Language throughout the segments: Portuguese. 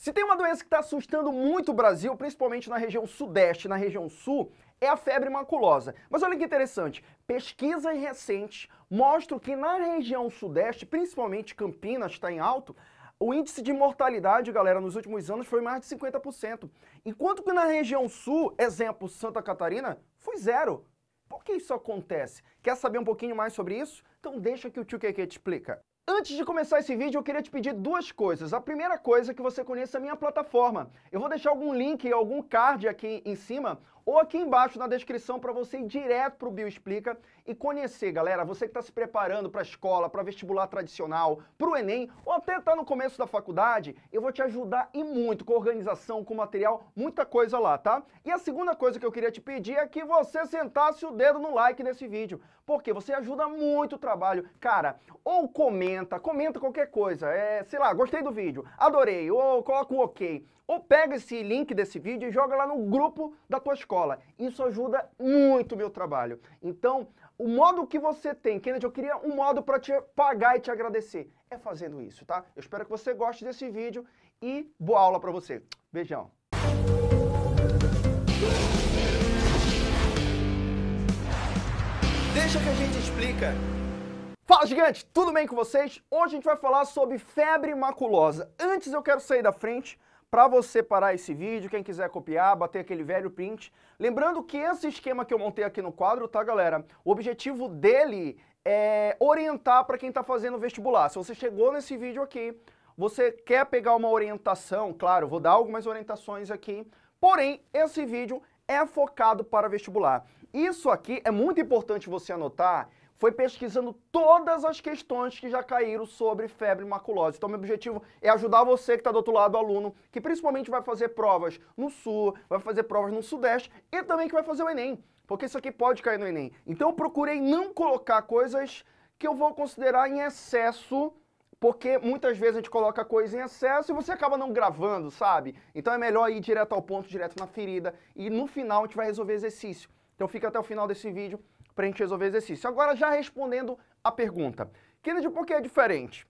Se tem uma doença que está assustando muito o Brasil, principalmente na região sudeste, na região sul, é a febre maculosa. Mas olha que interessante, pesquisas recentes mostram que na região sudeste, principalmente Campinas está em alto, o índice de mortalidade, galera, nos últimos anos foi mais de 50%. Enquanto que na região sul, exemplo, Santa Catarina, foi zero. Por que isso acontece? Quer saber um pouquinho mais sobre isso? Então deixa que o tio Keke te explica. Antes de começar esse vídeo, eu queria te pedir duas coisas. A primeira coisa é que você conheça a minha plataforma. Eu vou deixar algum link, algum card aqui em cima ou aqui embaixo na descrição para você ir direto para o Bioexplica e conhecer, galera. Você que está se preparando para a escola, para vestibular tradicional, para o Enem ou até está no começo da faculdade, eu vou te ajudar e muito com organização, com material, muita coisa lá, tá? E a segunda coisa que eu queria te pedir é que você sentasse o dedo no like nesse vídeo. Porque você ajuda muito o trabalho. Cara, ou comenta, comenta qualquer coisa. É, sei lá, gostei do vídeo, adorei, ou coloca um ok. Ou pega esse link desse vídeo e joga lá no grupo da tua escola. Isso ajuda muito o meu trabalho. Então, o modo que você tem, Kennedy, eu queria um modo para te pagar e te agradecer. É fazendo isso, tá? Eu espero que você goste desse vídeo e boa aula para você. Beijão. Deixa que a gente explica. Fala gigante, tudo bem com vocês? Hoje a gente vai falar sobre febre maculosa. Antes eu quero sair da frente para você parar esse vídeo, quem quiser copiar, bater aquele velho print. Lembrando que esse esquema que eu montei aqui no quadro, tá galera? O objetivo dele é orientar para quem está fazendo vestibular. Se você chegou nesse vídeo aqui, você quer pegar uma orientação, claro, vou dar algumas orientações aqui, porém esse vídeo é focado para vestibular. Isso aqui é muito importante você anotar, foi pesquisando todas as questões que já caíram sobre febre maculose. Então, meu objetivo é ajudar você que está do outro lado, aluno, que principalmente vai fazer provas no Sul, vai fazer provas no Sudeste e também que vai fazer o Enem, porque isso aqui pode cair no Enem. Então, eu procurei não colocar coisas que eu vou considerar em excesso porque muitas vezes a gente coloca coisa em excesso e você acaba não gravando, sabe? Então é melhor ir direto ao ponto, direto na ferida. E no final a gente vai resolver exercício. Então fica até o final desse vídeo para a gente resolver exercício. Agora já respondendo a pergunta. Kennedy, por que é diferente?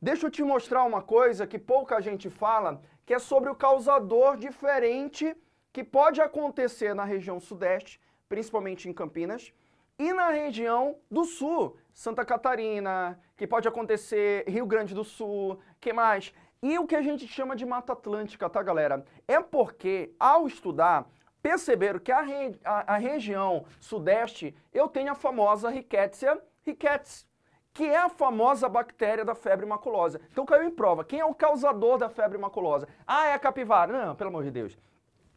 Deixa eu te mostrar uma coisa que pouca gente fala, que é sobre o causador diferente que pode acontecer na região sudeste, principalmente em Campinas, e na região do sul, Santa Catarina, que pode acontecer Rio Grande do Sul, que mais? E o que a gente chama de Mata Atlântica, tá, galera? É porque, ao estudar, perceberam que a, re a, a região sudeste, eu tenho a famosa Rickettsia rickets, que é a famosa bactéria da febre maculosa. Então caiu em prova. Quem é o causador da febre maculosa? Ah, é a capivara. Não, pelo amor de Deus.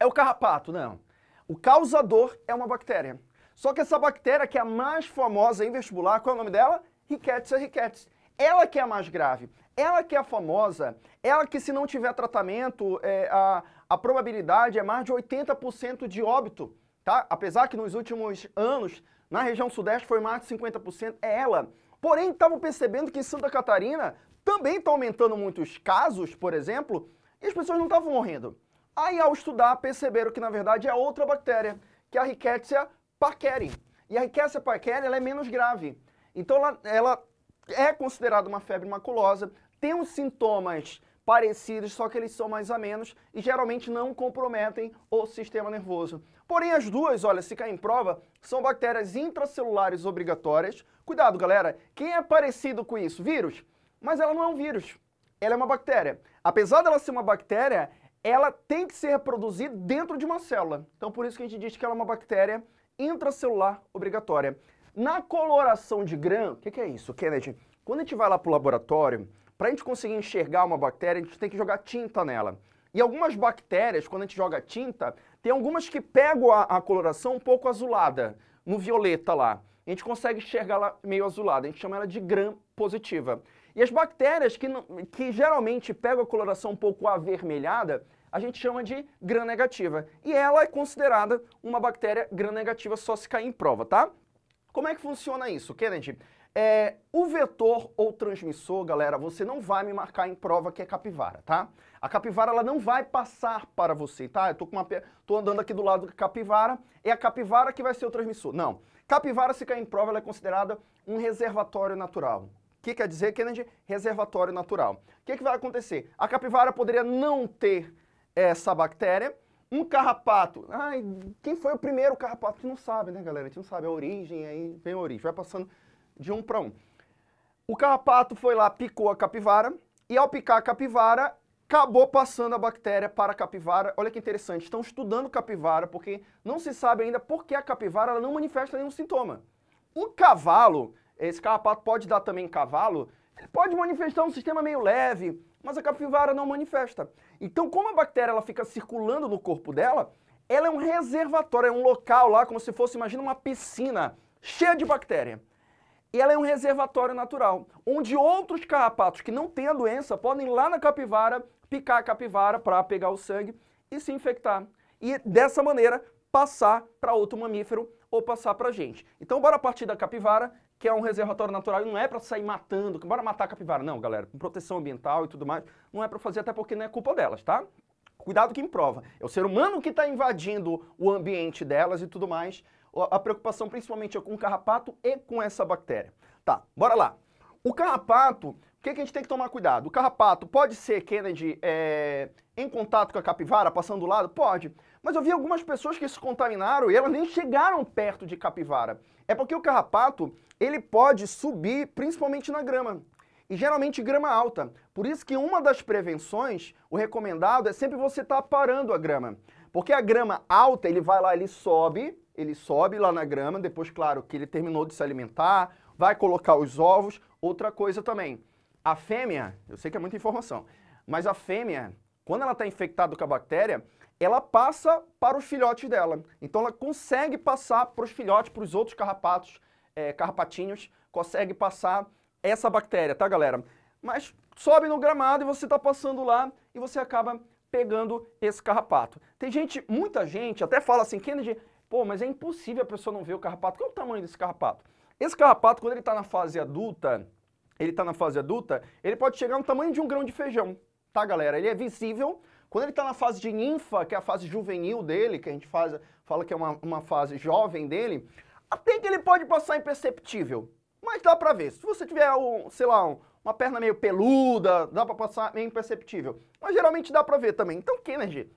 É o carrapato, não. O causador é uma bactéria. Só que essa bactéria, que é a mais famosa em vestibular, qual é o nome dela? riquetes é Ricketts. Ela que é a mais grave, ela que é a famosa, ela que se não tiver tratamento, é, a, a probabilidade é mais de 80% de óbito, tá? Apesar que nos últimos anos, na região sudeste foi mais de 50%, é ela. Porém, estavam percebendo que em Santa Catarina também está aumentando muitos casos, por exemplo, e as pessoas não estavam morrendo. Aí, ao estudar, perceberam que, na verdade, é outra bactéria, que é a Rickettsia parkeri. E a Rickettsia parkeri ela é menos grave. Então ela, ela é considerada uma febre maculosa, tem os sintomas parecidos, só que eles são mais a menos e geralmente não comprometem o sistema nervoso. Porém, as duas, olha, se cair em prova, são bactérias intracelulares obrigatórias. Cuidado, galera, quem é parecido com isso? Vírus? Mas ela não é um vírus, ela é uma bactéria. Apesar dela ser uma bactéria, ela tem que se reproduzir dentro de uma célula. Então, por isso que a gente diz que ela é uma bactéria intracelular obrigatória. Na coloração de grã, o que, que, é isso, Kennedy? Quando a gente vai lá para o laboratório, para a gente conseguir enxergar uma bactéria, a gente tem que jogar tinta nela. E algumas bactérias, quando a gente joga tinta, tem algumas que pegam a, a coloração um pouco azulada, no violeta lá. A gente consegue enxergar ela meio azulada, a gente chama ela de gram positiva. E as bactérias que, que geralmente pegam a coloração um pouco avermelhada, a gente chama de gram negativa. E ela é considerada uma bactéria gram negativa só se cair em prova, tá? Como é que funciona isso, Kennedy? É, o vetor ou transmissor, galera, você não vai me marcar em prova que é capivara, tá? A capivara, ela não vai passar para você, tá? Eu tô, com uma, tô andando aqui do lado da capivara, é a capivara que vai ser o transmissor. Não. Capivara, se cair em prova, ela é considerada um reservatório natural. O que quer dizer, Kennedy? Reservatório natural. O que, que vai acontecer? A capivara poderia não ter essa bactéria, um carrapato. Ai, quem foi o primeiro carrapato? A gente não sabe, né, galera? A gente não sabe a origem, aí vem a origem. Vai passando de um para um. O carrapato foi lá, picou a capivara, e ao picar a capivara, acabou passando a bactéria para a capivara. Olha que interessante, estão estudando capivara, porque não se sabe ainda por que a capivara não manifesta nenhum sintoma. O cavalo, esse carrapato pode dar também em cavalo, pode manifestar um sistema meio leve, mas a capivara não manifesta. Então, como a bactéria ela fica circulando no corpo dela, ela é um reservatório, é um local lá, como se fosse, imagina uma piscina cheia de bactéria. E ela é um reservatório natural, onde outros carrapatos que não têm a doença podem ir lá na capivara, picar a capivara para pegar o sangue e se infectar. E dessa maneira passar para outro mamífero ou passar para a gente. Então bora partir da capivara que é um reservatório natural e não é para sair matando, bora matar a capivara. Não, galera, com proteção ambiental e tudo mais, não é para fazer, até porque não é culpa delas, tá? Cuidado que prova. É o ser humano que está invadindo o ambiente delas e tudo mais. A preocupação principalmente é com o carrapato e com essa bactéria. Tá, bora lá. O carrapato, o que, que a gente tem que tomar cuidado? O carrapato pode ser, Kennedy, é, em contato com a capivara, passando do lado? Pode. Mas eu vi algumas pessoas que se contaminaram e elas nem chegaram perto de capivara. É porque o carrapato, ele pode subir principalmente na grama. E geralmente grama alta. Por isso que uma das prevenções, o recomendado, é sempre você estar tá parando a grama. Porque a grama alta, ele vai lá, ele sobe, ele sobe lá na grama, depois, claro, que ele terminou de se alimentar, vai colocar os ovos. Outra coisa também, a fêmea, eu sei que é muita informação, mas a fêmea, quando ela está infectada com a bactéria, ela passa para o filhote dela. Então ela consegue passar para os filhotes, para os outros carrapatos, é, carrapatinhos, consegue passar essa bactéria, tá galera? Mas sobe no gramado e você está passando lá e você acaba pegando esse carrapato. Tem gente, muita gente, até fala assim, Kennedy, pô, mas é impossível a pessoa não ver o carrapato. Qual é o tamanho desse carrapato? Esse carrapato, quando ele está na fase adulta, ele está na fase adulta, ele pode chegar no tamanho de um grão de feijão, tá galera? Ele é visível, quando ele está na fase de ninfa, que é a fase juvenil dele, que a gente faz, fala que é uma, uma fase jovem dele, até que ele pode passar imperceptível. Mas dá para ver. Se você tiver, um, sei lá, um, uma perna meio peluda, dá para passar meio imperceptível. Mas geralmente dá para ver também. Então, Kennedy,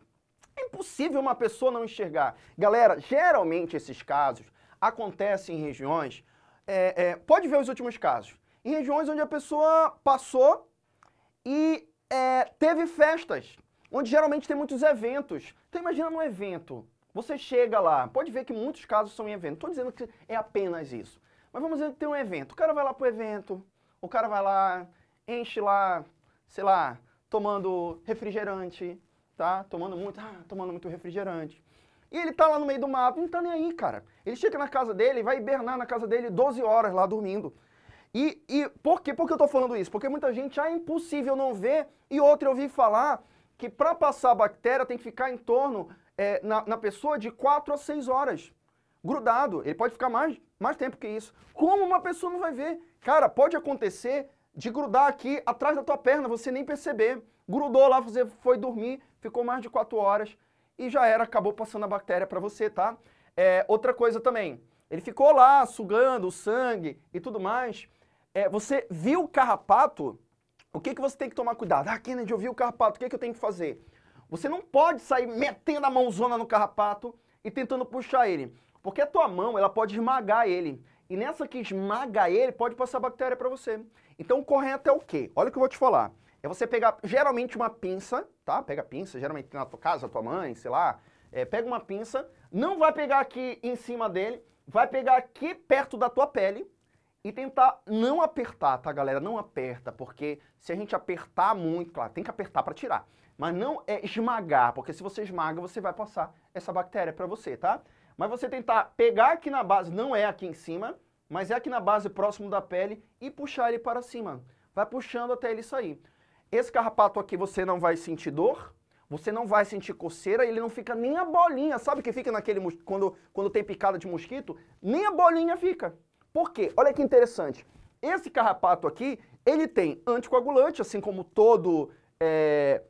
é impossível uma pessoa não enxergar. Galera, geralmente esses casos acontecem em regiões. É, é, pode ver os últimos casos. Em regiões onde a pessoa passou e é, teve festas onde geralmente tem muitos eventos. Então imagina um evento, você chega lá, pode ver que muitos casos são em evento. Estou dizendo que é apenas isso. Mas vamos dizer que tem um evento. O cara vai lá pro evento, o cara vai lá, enche lá, sei lá, tomando refrigerante, tá? Tomando muito, ah, tomando muito refrigerante. E ele tá lá no meio do mato, não tá nem aí, cara. Ele chega na casa dele, vai hibernar na casa dele 12 horas lá dormindo. E, e por, quê? por que eu tô falando isso? Porque muita gente, ah, é impossível não ver, e outra eu ouvi falar que para passar a bactéria tem que ficar em torno, é, na, na pessoa, de 4 a 6 horas. Grudado. Ele pode ficar mais, mais tempo que isso. Como uma pessoa não vai ver? Cara, pode acontecer de grudar aqui atrás da tua perna, você nem perceber. Grudou lá, você foi dormir, ficou mais de 4 horas e já era, acabou passando a bactéria para você, tá? É, outra coisa também, ele ficou lá sugando o sangue e tudo mais. É, você viu o carrapato, o que, que você tem que tomar cuidado? Ah, Kennedy, eu vi o carrapato, o que, que eu tenho que fazer? Você não pode sair metendo a mãozona no carrapato e tentando puxar ele, porque a tua mão ela pode esmagar ele. E nessa que esmaga ele, pode passar bactéria para você. Então, o correto é o quê? Olha o que eu vou te falar. É você pegar, geralmente, uma pinça, tá? Pega a pinça, geralmente na tua casa, tua mãe, sei lá. É, pega uma pinça, não vai pegar aqui em cima dele, vai pegar aqui perto da tua pele, e tentar não apertar, tá, galera? Não aperta, porque se a gente apertar muito, claro, tem que apertar para tirar. Mas não é esmagar, porque se você esmaga, você vai passar essa bactéria para você, tá? Mas você tentar pegar aqui na base, não é aqui em cima, mas é aqui na base próximo da pele e puxar ele para cima. Vai puxando até ele sair. Esse carrapato aqui você não vai sentir dor, você não vai sentir coceira, ele não fica nem a bolinha, sabe que fica naquele quando quando tem picada de mosquito, nem a bolinha fica. Por quê? Olha que interessante. Esse carrapato aqui, ele tem anticoagulante, assim como todo é,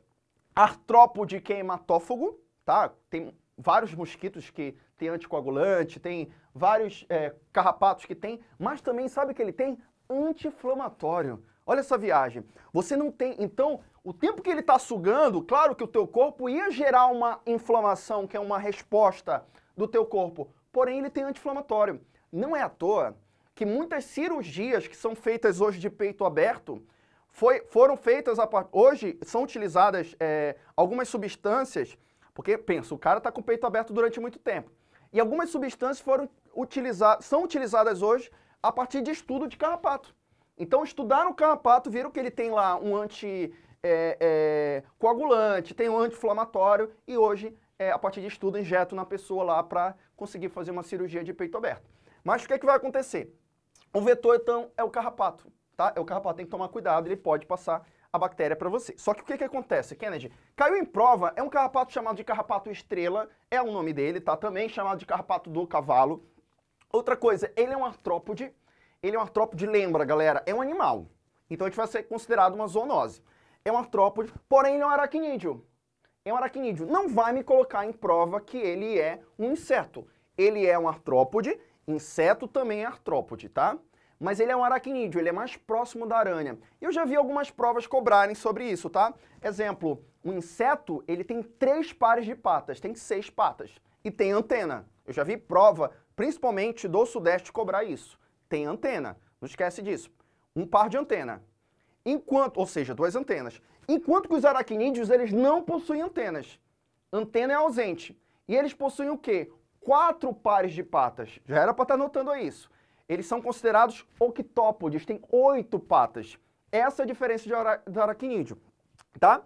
artrópode que é hematófago, tá? Tem vários mosquitos que tem anticoagulante, tem vários é, carrapatos que tem, mas também sabe que ele tem anti-inflamatório. Olha essa viagem. Você não tem, então, o tempo que ele está sugando, claro que o teu corpo ia gerar uma inflamação, que é uma resposta do teu corpo, porém ele tem anti-inflamatório. Não é à toa que muitas cirurgias que são feitas hoje de peito aberto foi, foram feitas a, hoje são utilizadas é, algumas substâncias porque pensa o cara está com o peito aberto durante muito tempo e algumas substâncias foram utilizadas são utilizadas hoje a partir de estudo de carrapato então estudaram o carrapato viram que ele tem lá um anti é, é, coagulante tem um anti-inflamatório e hoje é, a partir de estudo injeto na pessoa lá para conseguir fazer uma cirurgia de peito aberto mas o que, é que vai acontecer o vetor, então, é o carrapato, tá? É o carrapato, tem que tomar cuidado, ele pode passar a bactéria para você. Só que o que, que acontece, Kennedy? Caiu em prova, é um carrapato chamado de carrapato estrela, é o nome dele, tá? Também chamado de carrapato do cavalo. Outra coisa, ele é um artrópode, ele é um artrópode, lembra, galera, é um animal. Então a gente vai ser considerado uma zoonose. É um artrópode, porém ele é um aracnídeo. É um aracnídeo. Não vai me colocar em prova que ele é um inseto. Ele é um artrópode, Inseto também é artrópode, tá? Mas ele é um aracnídeo, ele é mais próximo da aranha. Eu já vi algumas provas cobrarem sobre isso, tá? Exemplo, um inseto, ele tem três pares de patas, tem seis patas. E tem antena. Eu já vi prova, principalmente do Sudeste, cobrar isso. Tem antena, não esquece disso. Um par de antena. Enquanto, ou seja, duas antenas. Enquanto que os aracnídeos, eles não possuem antenas. Antena é ausente. E eles possuem o quê? quatro pares de patas. Já era para estar tá notando isso. Eles são considerados octópodes, têm oito patas. Essa é a diferença de ara do aracnídeo, tá?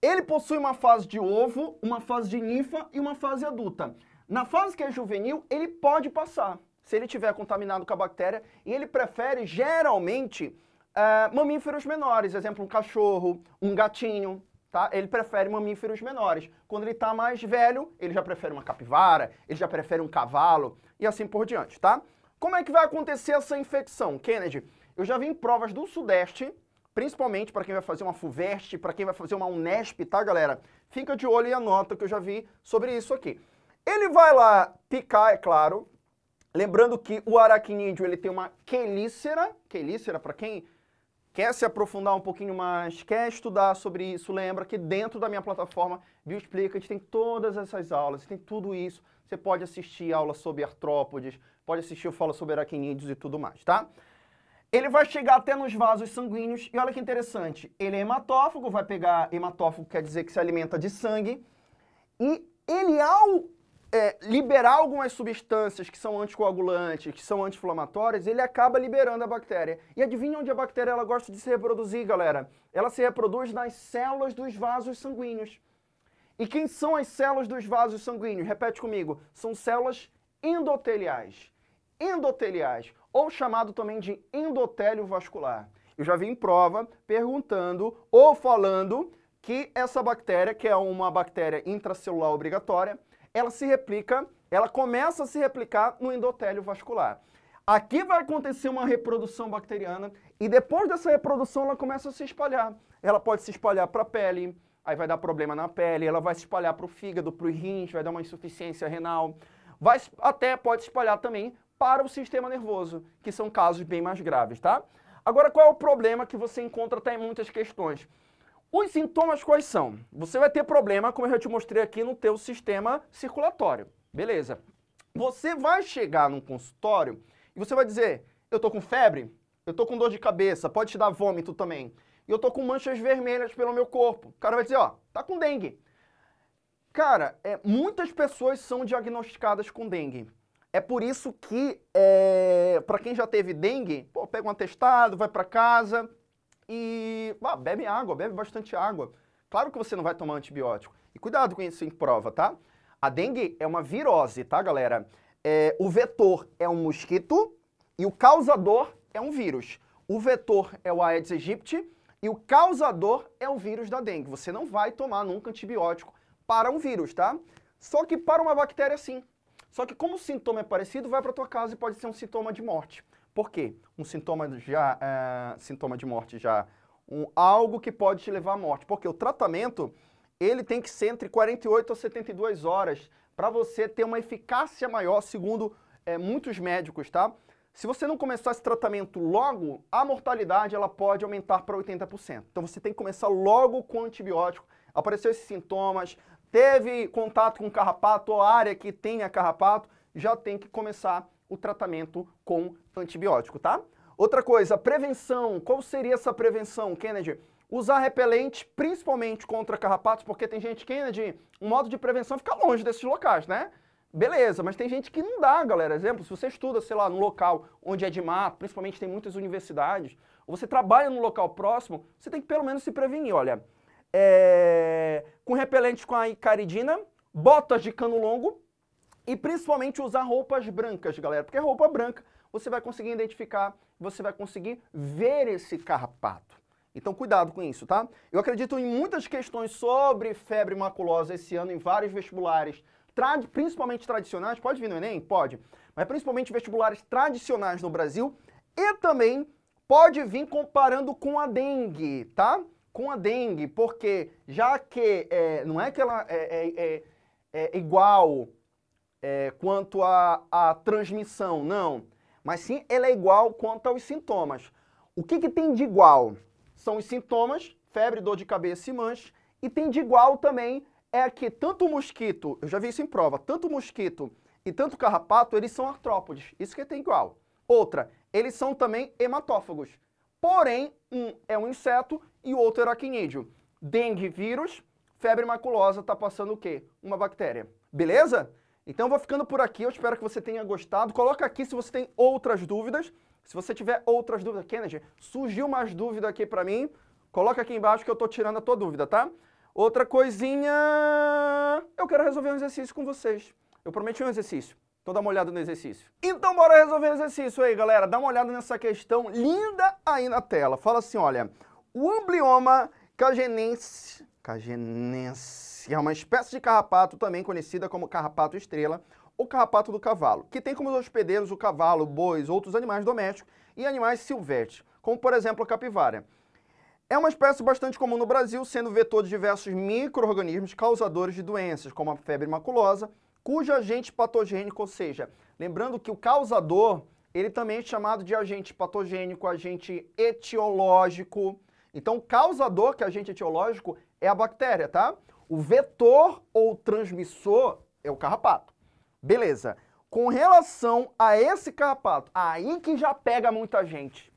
Ele possui uma fase de ovo, uma fase de ninfa e uma fase adulta. Na fase que é juvenil, ele pode passar, se ele tiver contaminado com a bactéria, e ele prefere, geralmente, uh, mamíferos menores, exemplo, um cachorro, um gatinho, tá? Ele prefere mamíferos menores. Quando ele está mais velho, ele já prefere uma capivara, ele já prefere um cavalo e assim por diante, tá? Como é que vai acontecer essa infecção, Kennedy? Eu já vi em provas do Sudeste, principalmente para quem vai fazer uma FUVEST, para quem vai fazer uma UNESP, tá, galera? Fica de olho e anota que eu já vi sobre isso aqui. Ele vai lá picar, é claro, lembrando que o aracnídeo ele tem uma quelícera, quelícera para quem Quer se aprofundar um pouquinho mais? Quer estudar sobre isso? Lembra que dentro da minha plataforma Bioexplica, a gente tem todas essas aulas, tem tudo isso. Você pode assistir aulas sobre artrópodes, pode assistir o Fala sobre aracnídeos e tudo mais, tá? Ele vai chegar até nos vasos sanguíneos e olha que interessante, ele é hematófago, vai pegar hematófago, quer dizer que se alimenta de sangue, e ele ao é, liberar algumas substâncias que são anticoagulantes, que são anti-inflamatórias, ele acaba liberando a bactéria. E adivinha onde a bactéria ela gosta de se reproduzir, galera? Ela se reproduz nas células dos vasos sanguíneos. E quem são as células dos vasos sanguíneos? Repete comigo. São células endoteliais. Endoteliais, ou chamado também de endotélio vascular. Eu já vi em prova perguntando ou falando que essa bactéria, que é uma bactéria intracelular obrigatória, ela se replica, ela começa a se replicar no endotélio vascular. Aqui vai acontecer uma reprodução bacteriana e depois dessa reprodução ela começa a se espalhar. Ela pode se espalhar para a pele, aí vai dar problema na pele, ela vai se espalhar para o fígado, para os rins, vai dar uma insuficiência renal. Vai, até pode se espalhar também para o sistema nervoso, que são casos bem mais graves, tá? Agora, qual é o problema que você encontra até em muitas questões? Os sintomas quais são? Você vai ter problema, como eu já te mostrei aqui, no teu sistema circulatório. Beleza. Você vai chegar num consultório e você vai dizer, eu tô com febre, eu tô com dor de cabeça, pode te dar vômito também. E eu tô com manchas vermelhas pelo meu corpo. O cara vai dizer, ó, tá com dengue. Cara, é, muitas pessoas são diagnosticadas com dengue. É por isso que, é, para quem já teve dengue, pô, pega um atestado, vai para casa, e bebe água, bebe bastante água. Claro que você não vai tomar antibiótico. E cuidado com isso em prova, tá? A dengue é uma virose, tá, galera? É, o vetor é um mosquito e o causador é um vírus. O vetor é o Aedes aegypti e o causador é o vírus da dengue. Você não vai tomar nunca antibiótico para um vírus, tá? Só que para uma bactéria, sim. Só que como o sintoma é parecido, vai para tua casa e pode ser um sintoma de morte. Por quê? Um sintoma, já, eh, sintoma de morte já, um, algo que pode te levar à morte. Porque o tratamento, ele tem que ser entre 48 a 72 horas para você ter uma eficácia maior, segundo é, muitos médicos, tá? Se você não começar esse tratamento logo, a mortalidade ela pode aumentar para 80%. Então você tem que começar logo com o antibiótico. Apareceu esses sintomas, teve contato com carrapato ou área que tenha carrapato, já tem que começar o tratamento com antibiótico, tá? Outra coisa, prevenção. Qual seria essa prevenção, Kennedy? Usar repelente, principalmente contra carrapatos, porque tem gente, Kennedy, um modo de prevenção é ficar longe desses locais, né? Beleza, mas tem gente que não dá, galera. Exemplo, se você estuda, sei lá, num local onde é de mato, principalmente tem muitas universidades, ou você trabalha num local próximo, você tem que pelo menos se prevenir, olha. É... Com repelente com a icaridina, botas de cano longo, e principalmente usar roupas brancas, galera, porque roupa branca você vai conseguir identificar, você vai conseguir ver esse carrapato. Então cuidado com isso, tá? Eu acredito em muitas questões sobre febre maculosa esse ano em vários vestibulares, trad principalmente tradicionais, pode vir no Enem? Pode. Mas principalmente vestibulares tradicionais no Brasil e também pode vir comparando com a dengue, tá? Com a dengue, porque já que é, não é que ela é, é, é, é igual é, quanto à transmissão, não. Mas sim, ela é igual quanto aos sintomas. O que, que tem de igual? São os sintomas, febre, dor de cabeça e mancha. E tem de igual também é que tanto o mosquito, eu já vi isso em prova, tanto o mosquito e tanto o carrapato, eles são artrópodes. Isso que tem igual. Outra, eles são também hematófagos. Porém, um é um inseto e o outro é aracnídeo. Dengue vírus, febre maculosa, está passando o quê? Uma bactéria. Beleza? Então vou ficando por aqui, eu espero que você tenha gostado. Coloca aqui se você tem outras dúvidas. Se você tiver outras dúvidas, Kennedy, surgiu mais dúvida aqui para mim, coloca aqui embaixo que eu estou tirando a tua dúvida, tá? Outra coisinha, eu quero resolver um exercício com vocês. Eu prometi um exercício. Então dá uma olhada no exercício. Então bora resolver o exercício aí, galera. Dá uma olhada nessa questão linda aí na tela. Fala assim, olha, o amblioma cagenense, cagenense que é uma espécie de carrapato também conhecida como carrapato estrela ou carrapato do cavalo, que tem como hospedeiros o cavalo, bois, outros animais domésticos e animais silvestres, como por exemplo a capivara. É uma espécie bastante comum no Brasil, sendo vetor de diversos micro-organismos causadores de doenças, como a febre maculosa, cujo agente patogênico, ou seja, lembrando que o causador, ele também é chamado de agente patogênico, agente etiológico. Então, o causador, que é agente etiológico, é a bactéria, tá? O vetor ou transmissor é o carrapato. Beleza. Com relação a esse carrapato, aí que já pega muita gente.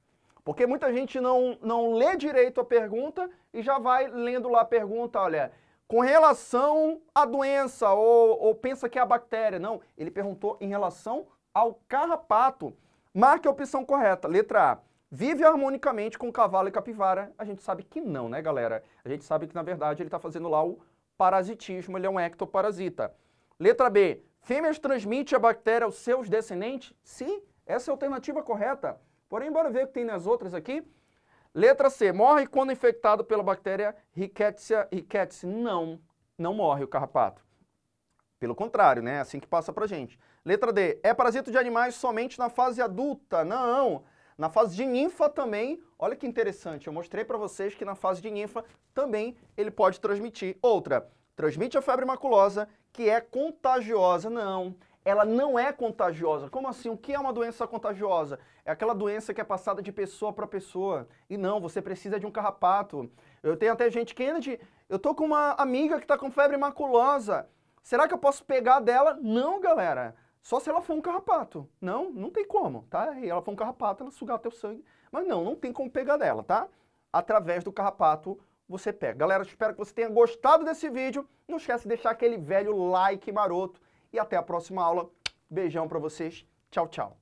Porque muita gente não, não lê direito a pergunta e já vai lendo lá a pergunta, olha, com relação à doença ou, ou pensa que é a bactéria. Não, ele perguntou em relação ao carrapato. Marque a opção correta. Letra A. Vive harmonicamente com cavalo e capivara? A gente sabe que não, né, galera? A gente sabe que, na verdade, ele está fazendo lá o parasitismo, ele é um ectoparasita. Letra B, fêmeas transmite a bactéria aos seus descendentes? Sim, essa é a alternativa correta. Porém, bora ver o que tem nas outras aqui. Letra C, morre quando infectado pela bactéria Rickettsia ricketts. Não, não morre o carrapato. Pelo contrário, né? É assim que passa pra gente. Letra D, é parasito de animais somente na fase adulta? Não, na fase de ninfa também, olha que interessante, eu mostrei para vocês que na fase de ninfa também ele pode transmitir. Outra, transmite a febre maculosa, que é contagiosa. Não, ela não é contagiosa. Como assim? O que é uma doença contagiosa? É aquela doença que é passada de pessoa para pessoa. E não, você precisa de um carrapato. Eu tenho até gente que Eu tô com uma amiga que está com febre maculosa. Será que eu posso pegar dela? Não, galera. Só se ela for um carrapato. Não, não tem como, tá? E ela for um carrapato, ela sugar teu sangue. Mas não, não tem como pegar dela, tá? Através do carrapato você pega. Galera, espero que você tenha gostado desse vídeo. Não esquece de deixar aquele velho like maroto. E até a próxima aula. Beijão para vocês. Tchau, tchau.